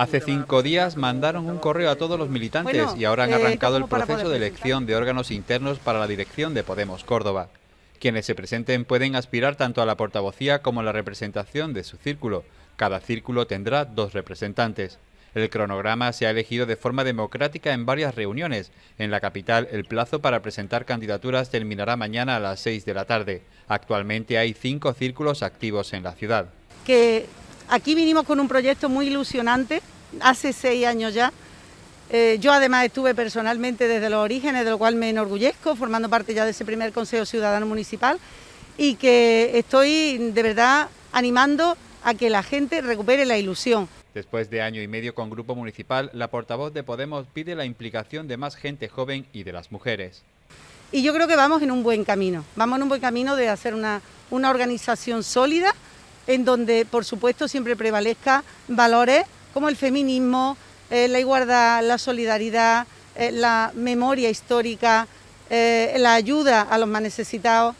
Hace cinco días mandaron un correo a todos los militantes y ahora han eh, arrancado el proceso de elección de órganos internos para la dirección de Podemos Córdoba. Quienes se presenten pueden aspirar tanto a la portavocía como a la representación de su círculo. Cada círculo tendrá dos representantes. El cronograma se ha elegido de forma democrática en varias reuniones. En la capital, el plazo para presentar candidaturas terminará mañana a las seis de la tarde. Actualmente hay cinco círculos activos en la ciudad. Que aquí vinimos con un proyecto muy ilusionante hace seis años ya. Eh, yo además estuve personalmente desde los orígenes, de lo cual me enorgullezco, formando parte ya de ese primer Consejo Ciudadano Municipal y que estoy de verdad animando a que la gente recupere la ilusión. Después de año y medio con Grupo Municipal, la portavoz de Podemos pide la implicación de más gente joven y de las mujeres. Y yo creo que vamos en un buen camino, vamos en un buen camino de hacer una, una organización sólida en donde, por supuesto, siempre prevalezca valores como el feminismo, eh, la igualdad, la solidaridad, eh, la memoria histórica, eh, la ayuda a los más necesitados.